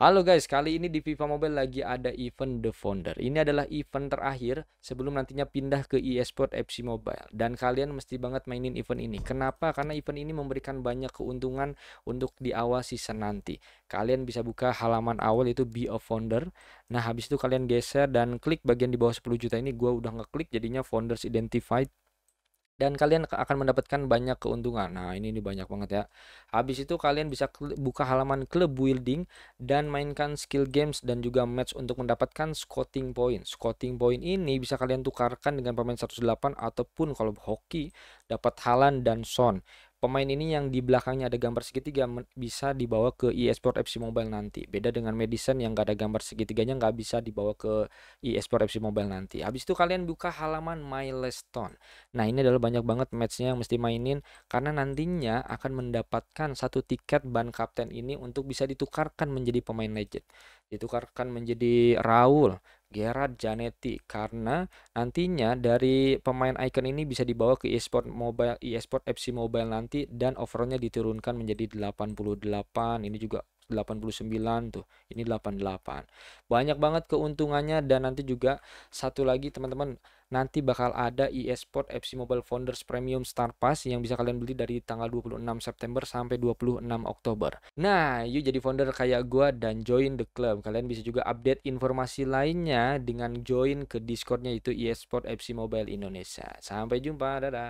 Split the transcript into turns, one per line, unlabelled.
Halo guys, kali ini di FIFA Mobile lagi ada event The Founder. Ini adalah event terakhir sebelum nantinya pindah ke eSport FC Mobile. Dan kalian mesti banget mainin event ini. Kenapa? Karena event ini memberikan banyak keuntungan untuk di awal season nanti. Kalian bisa buka halaman awal itu Be a Founder. Nah, habis itu kalian geser dan klik bagian di bawah 10 juta ini. Gua udah ngeklik jadinya Founders Identified dan kalian akan mendapatkan banyak keuntungan. Nah, ini ini banyak banget ya. Habis itu kalian bisa buka halaman club building dan mainkan skill games dan juga match untuk mendapatkan scouting point. Scouting point ini bisa kalian tukarkan dengan pemain 108 ataupun kalau hoki dapat Halan dan Son pemain ini yang di belakangnya ada gambar segitiga bisa dibawa ke eSport FC Mobile nanti. Beda dengan Madison yang gak ada gambar segitiganya nggak bisa dibawa ke eSport FC Mobile nanti. Habis itu kalian buka halaman milestone. Nah ini adalah banyak banget matchnya yang mesti mainin karena nantinya akan mendapatkan satu tiket ban kapten ini untuk bisa ditukarkan menjadi pemain legend. Ditukarkan menjadi Raul, Gerard Janetti karena nantinya dari pemain icon ini bisa dibawa ke eSport Mobile eSport FC Mobile nanti dan overallnya diturunkan menjadi 88 ini juga 89 tuh. Ini 88. Banyak banget keuntungannya dan nanti juga satu lagi teman-teman nanti bakal ada eSport FC Mobile Founders Premium Star Pass yang bisa kalian beli dari tanggal 26 September sampai 26 Oktober. Nah, yuk jadi founder kayak gua dan join the club. Kalian bisa juga update informasi lainnya dengan join ke Discordnya itu eSport FC Mobile Indonesia. Sampai jumpa, dadah.